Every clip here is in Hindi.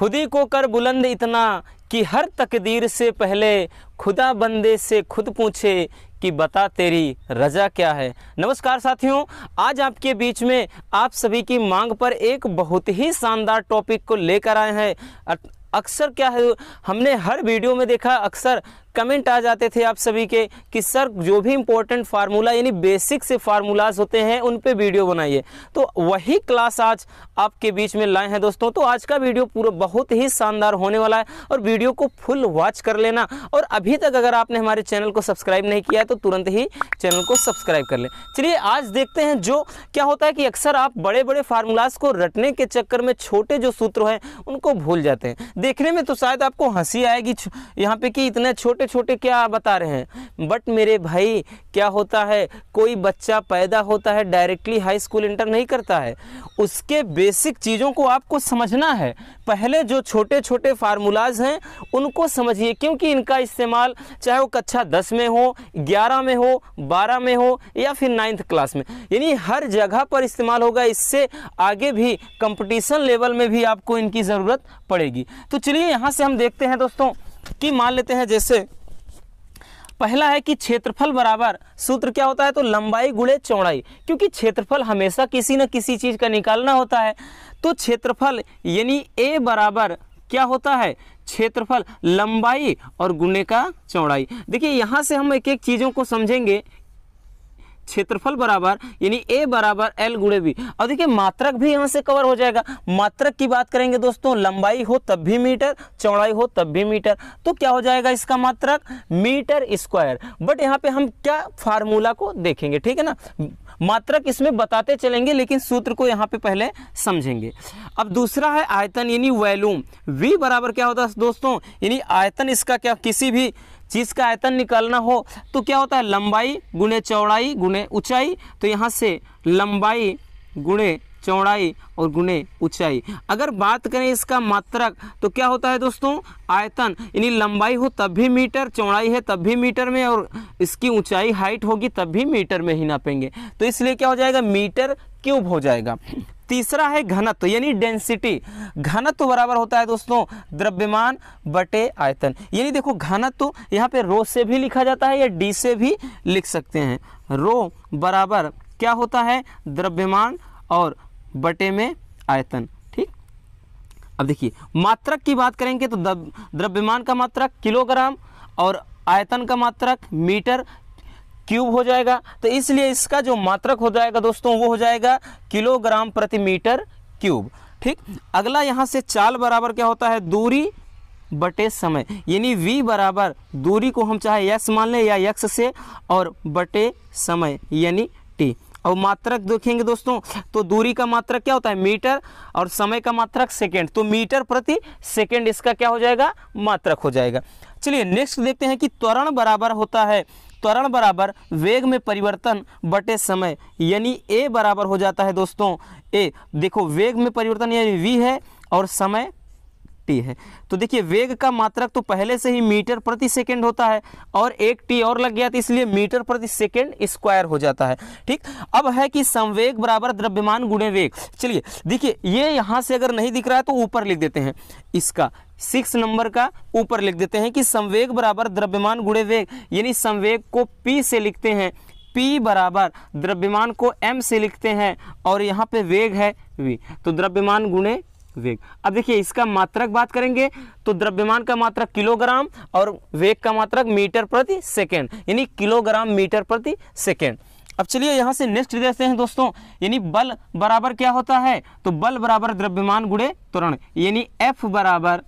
खुद ही को कर बुलंद इतना कि हर तकदीर से पहले खुदा बंदे से खुद पूछे कि बता तेरी रजा क्या है नमस्कार साथियों आज आपके बीच में आप सभी की मांग पर एक बहुत ही शानदार टॉपिक को लेकर आए हैं अक्सर क्या है हमने हर वीडियो में देखा अक्सर कमेंट आ जाते थे आप सभी के कि सर जो भी इम्पोर्टेंट फार्मूला यानी बेसिक से फार्मूलाज होते हैं उन पे वीडियो बनाइए तो वही क्लास आज आपके बीच में लाए हैं दोस्तों तो आज का वीडियो पूरा बहुत ही शानदार होने वाला है और वीडियो को फुल वॉच कर लेना और अभी तक अगर आपने हमारे चैनल को सब्सक्राइब नहीं किया है तो तुरंत ही चैनल को सब्सक्राइब कर लें चलिए आज देखते हैं जो क्या होता है कि अक्सर आप बड़े बड़े फार्मूलाज को रटने के चक्कर में छोटे जो सूत्र हैं उनको भूल जाते हैं देखने में तो शायद आपको हंसी आएगी यहाँ पे कि इतने छोटे छोटे छोटे क्या बता रहे हैं बट मेरे भाई क्या होता है कोई बच्चा पैदा होता है डायरेक्टली हाई स्कूल इंटर नहीं करता है उसके बेसिक चीज़ों को आपको समझना है पहले जो छोटे छोटे फार्मूलाज हैं उनको समझिए क्योंकि इनका इस्तेमाल चाहे वो कक्षा दस में हो ग्यारह में हो बारह में हो या फिर नाइन्थ क्लास में यानी हर जगह पर इस्तेमाल होगा इससे आगे भी कंपटीशन लेवल में भी आपको इनकी ज़रूरत पड़ेगी तो चलिए यहाँ से हम देखते हैं दोस्तों कि मान लेते हैं जैसे पहला है कि क्षेत्रफल बराबर सूत्र क्या होता है तो लंबाई गुणे चौड़ाई क्योंकि क्षेत्रफल हमेशा किसी न किसी चीज़ का निकालना होता है तो क्षेत्रफल यानी ए बराबर क्या होता है क्षेत्रफल लंबाई और गुणे का चौड़ाई देखिए यहाँ से हम एक एक चीज़ों को समझेंगे क्षेत्रफल बराबर यानी ए बराबर एल गुड़े बी और देखिए मात्रक भी यहाँ से कवर हो जाएगा मात्रक की बात करेंगे दोस्तों लंबाई हो तब भी मीटर चौड़ाई हो तब भी मीटर तो क्या हो जाएगा इसका मात्रक मीटर स्क्वायर बट यहाँ पे हम क्या फार्मूला को देखेंगे ठीक है ना मात्रक इसमें बताते चलेंगे लेकिन सूत्र को यहाँ पे पहले समझेंगे अब दूसरा है आयतन यानी वैल्यूम वी बराबर क्या होता है दोस्तों यानी आयतन इसका क्या किसी भी चीज़ का आयतन निकालना हो तो क्या होता है लंबाई गुणे चौड़ाई गुणे ऊंचाई तो यहाँ से लंबाई गुणे चौड़ाई और गुणे ऊंचाई अगर बात करें इसका मात्रक तो क्या होता है दोस्तों आयतन यानी लंबाई हो तब भी मीटर चौड़ाई है तब भी मीटर में और इसकी ऊंचाई हाइट होगी तब भी मीटर में ही नापेंगे तो इसलिए क्या हो जाएगा मीटर क्यूब हो जाएगा तीसरा है घनत्व यानी डेंसिटी घनत्व बराबर होता है दोस्तों द्रव्यमान बटे आयतन यानी देखो घनत्व यहाँ पे रो से भी लिखा जाता है या डी से भी लिख सकते हैं रो बराबर क्या होता है द्रव्यमान और बटे में आयतन ठीक अब देखिए मात्रक की बात करेंगे तो द्रव्यमान का मात्रक किलोग्राम और आयतन का मात्रक मीटर क्यूब हो जाएगा तो इसलिए इसका जो मात्रक हो जाएगा दोस्तों वो हो जाएगा किलोग्राम प्रति मीटर क्यूब ठीक अगला यहाँ से चाल बराबर क्या होता है दूरी बटे समय यानी v बराबर दूरी को हम चाहे x मान लें या x से और बटे समय यानी t और मात्रक देखेंगे दोस्तों तो दूरी का मात्रक क्या होता है मीटर और समय का मात्रक सेकेंड तो मीटर प्रति सेकेंड इसका क्या हो जाएगा मात्रक हो जाएगा चलिए नेक्स्ट देखते हैं कि त्वरण बराबर होता है त्वरण बराबर वेग में परिवर्तन बटे समय यानी ए बराबर हो जाता है दोस्तों ए देखो वेग में परिवर्तन यानी वी है और समय टी है तो देखिए वेग का मात्रक तो पहले से ही मीटर प्रति सेकंड होता है और एक टी और लग गया तो इसलिए मीटर प्रति सेकंड स्क्वायर हो जाता है ठीक अब है कि संवेग बराबर द्रव्यमान गुणे वेग चलिए देखिए ये यहां से अगर नहीं दिख रहा है तो ऊपर लिख देते हैं इसका सिक्स नंबर का ऊपर लिख देते हैं कि संवेग बराबर द्रव्यमान गुड़े वेग यानी संवेग को पी से लिखते हैं P बराबर द्रव्यमान को m से लिखते हैं और यहाँ पे वेग है v तो द्रव्यमान गुणे वेग अब देखिए इसका मात्रक बात करेंगे तो द्रव्यमान का मात्रक किलोग्राम और वेग का मात्रक मीटर प्रति सेकेंड यानी किलोग्राम मीटर प्रति सेकेंड अब चलिए यहाँ से नेक्स्ट देखते हैं दोस्तों यानी बल बराबर क्या होता है तो बल बराबर द्रव्यमान गुड़े त्वरण यानी एफ बराबर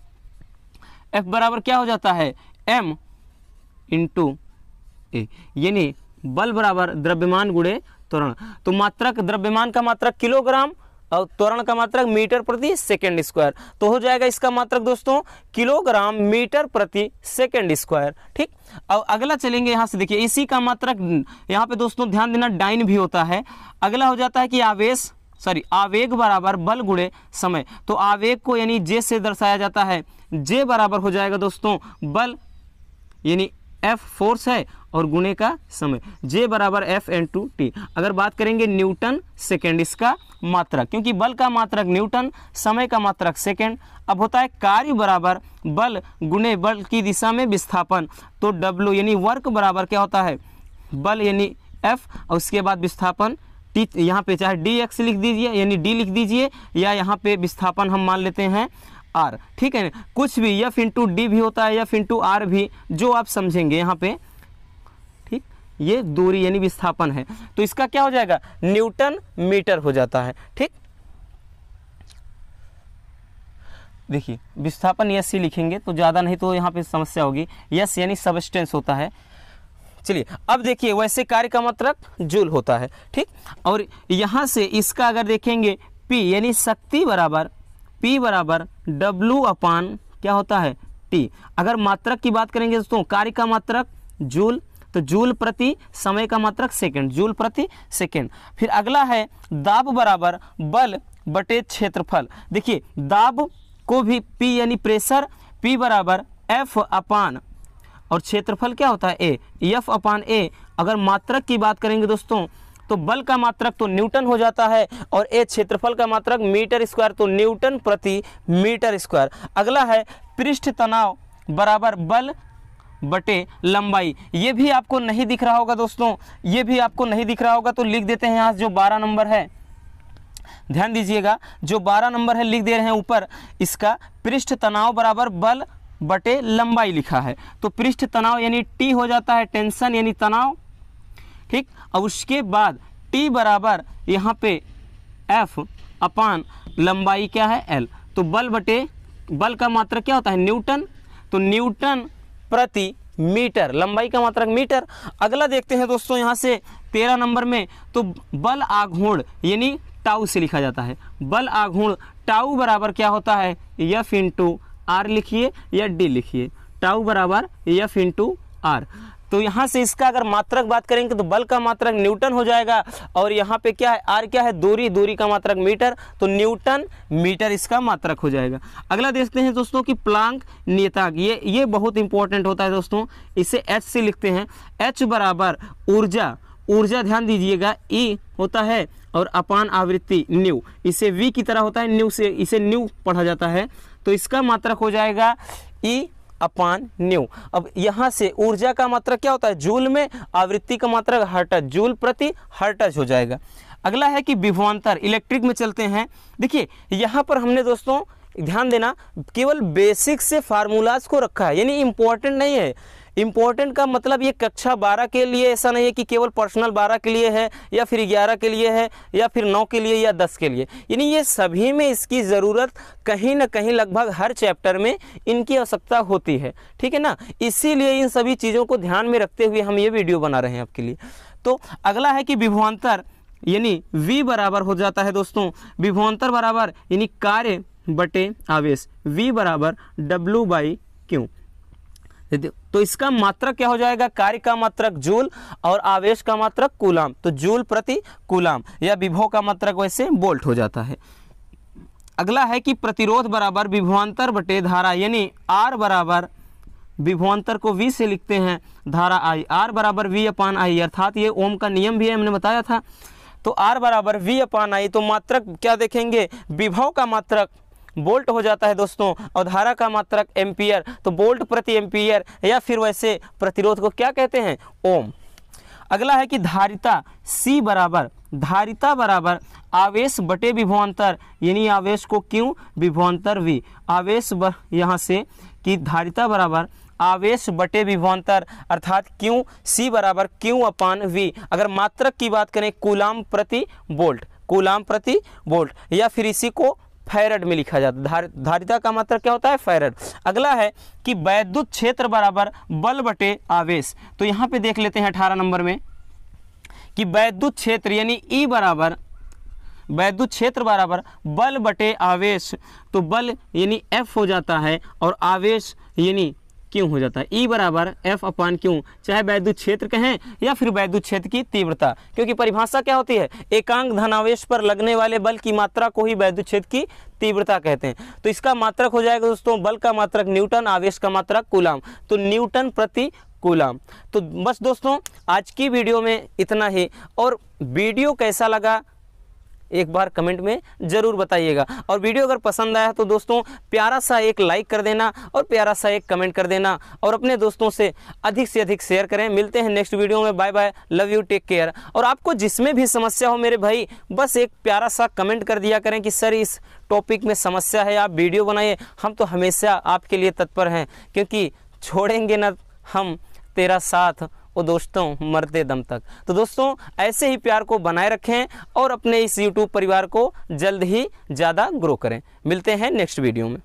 एफ बराबर क्या हो जाता है एम इंटू ए यानी बल बराबर द्रव्यमान गुड़े त्वरण तो मात्रक द्रव्यमान का मात्रक किलोग्राम और त्वरण का मात्रक मीटर प्रति सेकेंड स्क्वायर तो हो जाएगा इसका मात्रक दोस्तों किलोग्राम मीटर प्रति सेकेंड स्क्वायर ठीक अब अगला चलेंगे यहाँ से देखिए इसी का मात्रक यहाँ पे दोस्तों ध्यान देना डाइन भी होता है अगला हो जाता है कि आवेश सॉरी आवेग बराबर बल गुणे समय तो आवेग को यानी जे से दर्शाया जाता है जे बराबर हो जाएगा दोस्तों बल यानी एफ फोर्स है और गुणे का समय जे बराबर एफ एन टू टी अगर बात करेंगे न्यूटन सेकेंड इसका मात्रक क्योंकि बल का मात्रक न्यूटन समय का मात्रक सेकेंड अब होता है कार्य बराबर बल गुणे बल की दिशा में विस्थापन तो डब्लू यानी वर्क बराबर क्या होता है बल यानी एफ और उसके बाद विस्थापन टी यहाँ पे चाहे डी एक्स लिख दीजिए यानी डी लिख दीजिए या यहाँ पे विस्थापन हम मान लेते हैं आर ठीक है कुछ भी यफ इंटू डी भी होता है यफ इंटू आर भी जो आप समझेंगे यहाँ पे ठीक ये दूरी यानी विस्थापन है तो इसका क्या हो जाएगा न्यूटन मीटर हो जाता है ठीक देखिए विस्थापन यस ही लिखेंगे तो ज़्यादा नहीं तो यहाँ पे समस्या होगी यस यानी सबस्टेंस होता है चलिए अब देखिए वैसे कार्य का मात्रक मतलब जूल होता है ठीक और यहाँ से इसका अगर देखेंगे पी यानी शक्ति बराबर पी बराबर डब्लू अपान क्या होता है टी अगर मात्रक की बात करेंगे दोस्तों कार्य का मात्रक जूल तो जूल प्रति समय का मात्रक सेकंड जूल प्रति सेकंड फिर अगला है दाब बराबर बल बटे क्षेत्रफल देखिए दाब को भी पी यानी प्रेशर पी बराबर एफ अपान और क्षेत्रफल क्या होता है ए यफ अपान ए अगर मात्रक की बात करेंगे दोस्तों तो बल का मात्रक तो न्यूटन हो जाता है और ए क्षेत्रफल का मात्रक मीटर स्क्वायर तो न्यूटन प्रति मीटर स्क्वायर अगला है पृष्ठ तनाव बराबर बल बटे लंबाई ये भी आपको नहीं दिख रहा होगा दोस्तों ये भी आपको नहीं दिख रहा होगा तो लिख देते हैं यहाँ जो बारह नंबर है ध्यान दीजिएगा जो बारह नंबर है लिख दे रहे हैं ऊपर इसका पृष्ठ तनाव बराबर बल बटे लंबाई लिखा है तो पृष्ठ तनाव यानी टी हो जाता है टेंशन यानी तनाव ठीक और उसके बाद टी बराबर यहाँ पे एफ अपान लंबाई क्या है एल तो बल बटे बल का मात्रक क्या होता है न्यूटन तो न्यूटन प्रति मीटर लंबाई का मात्रक मीटर अगला देखते हैं दोस्तों यहाँ से तेरह नंबर में तो बल आघूर्ण यानी टाऊ से लिखा जाता है बल आघूर्ण टाऊ बराबर क्या होता है यफ इंटू आर लिखिए या डी लिखिए टाउ बराबर एफ इंटू आर तो यहाँ से इसका अगर मात्रक बात करेंगे तो बल का मात्रक न्यूटन हो जाएगा और यहाँ पे क्या है आर क्या है दूरी दूरी का मात्रक मीटर तो न्यूटन मीटर इसका मात्रक हो जाएगा अगला देखते हैं दोस्तों कि प्लांक नियतांक ये ये बहुत इंपॉर्टेंट होता है दोस्तों इसे एच से लिखते हैं एच बराबर ऊर्जा ऊर्जा ध्यान दीजिएगा ई e होता है और अपान आवृत्ति न्यू इसे वी की तरह होता है न्यू से इसे न्यू पढ़ा जाता है तो इसका मात्रक हो जाएगा ई e अपान न्यू अब यहाँ से ऊर्जा का मात्रक क्या होता है जूल में आवृत्ति का मात्रक हर्टज जूल प्रति हर्टज हो जाएगा अगला है कि विभवान्तर इलेक्ट्रिक में चलते हैं देखिए यहाँ पर हमने दोस्तों ध्यान देना केवल बेसिक से फार्मूलाज को रखा है यानी इम्पोर्टेंट नहीं है इम्पोर्टेंट का मतलब ये कक्षा बारह के लिए ऐसा नहीं है कि केवल पर्सनल बारह के लिए है या फिर ग्यारह के लिए है या फिर नौ के लिए या दस के लिए यानी ये सभी में इसकी ज़रूरत कहीं ना कहीं लगभग हर चैप्टर में इनकी आवश्यकता होती है ठीक है ना इसीलिए इन सभी चीज़ों को ध्यान में रखते हुए हम ये वीडियो बना रहे हैं आपके लिए तो अगला है कि विभवान्तर यानी v बराबर हो जाता है दोस्तों विभवान्तर बराबर यानी कार्य बटे आवेश v बराबर w बाई क्यू तो इसका मात्रक क्या हो जाएगा कार्य का मात्रक जूल और आवेश का मात्रक कुलाम तो जूल प्रति कुलाम या विभव का मात्रक वैसे बोल्ट हो जाता है अगला है कि प्रतिरोध बराबर विभवान्तर बटे धारा यानी आर बराबर विभवान्तर को वी से लिखते हैं धारा आई आर बराबर वी अपान आई अर्थात ये ओम का नियम भी है हमने बताया था तो आर बराबर वी अपान आई तो मात्रक क्या देखेंगे विभव का मात्रक बोल्ट हो जाता है दोस्तों और धारा का मात्रक एम्पियर तो बोल्ट प्रति एम्पियर या फिर वैसे प्रतिरोध को क्या कहते हैं ओम अगला है कि धारिता C बराबर धारिता बराबर आवेश बटे विभवान्तर यानी आवेश को क्यों विभवान्तर वी आवेश यहाँ से कि धारिता बराबर आवेश बटे विभवान्तर अर्थात क्यों C बराबर क्यों अपान V अगर मात्रक की बात करें कुलाम प्रति बोल्ट कुलाम प्रति बोल्ट या फिर इसी को फैरड में लिखा जाता है धारिता का मात्र मतलब क्या होता है फैरड अगला है कि वैद्युत क्षेत्र बराबर बल बटे आवेश तो यहाँ पे देख लेते हैं अठारह नंबर में कि वैद्युत क्षेत्र यानी ई e बराबर वैद्युत क्षेत्र बराबर बल बटे आवेश तो बल यानी एफ हो जाता है और आवेश यानी क्यों हो जाता है ई बराबर एफ अपान क्यों चाहे वैद्युत क्षेत्र कहें या फिर वैद्युत क्षेत्र की तीव्रता क्योंकि परिभाषा क्या होती है एकांक धनावेश पर लगने वाले बल की मात्रा को ही वैद्युत क्षेत्र की तीव्रता कहते हैं तो इसका मात्रक हो जाएगा दोस्तों बल का मात्रक न्यूटन आवेश का मात्रक कुलाम तो न्यूटन प्रति कुलाम तो बस दोस्तों आज की वीडियो में इतना ही और वीडियो कैसा लगा एक बार कमेंट में ज़रूर बताइएगा और वीडियो अगर पसंद आया तो दोस्तों प्यारा सा एक लाइक कर देना और प्यारा सा एक कमेंट कर देना और अपने दोस्तों से अधिक से अधिक शेयर करें मिलते हैं नेक्स्ट वीडियो में bye bye love you take care और आपको जिसमें भी समस्या हो मेरे भाई बस एक प्यारा सा कमेंट कर दिया करें कि सर इस टॉपिक में समस्या है आप वीडियो बनाइए हम तो हमेशा आपके लिए तत्पर हैं क्योंकि छोड़ेंगे ना हम तेरा साथ और दोस्तों मरते दम तक तो दोस्तों ऐसे ही प्यार को बनाए रखें और अपने इस यूट्यूब परिवार को जल्द ही ज़्यादा ग्रो करें मिलते हैं नेक्स्ट वीडियो में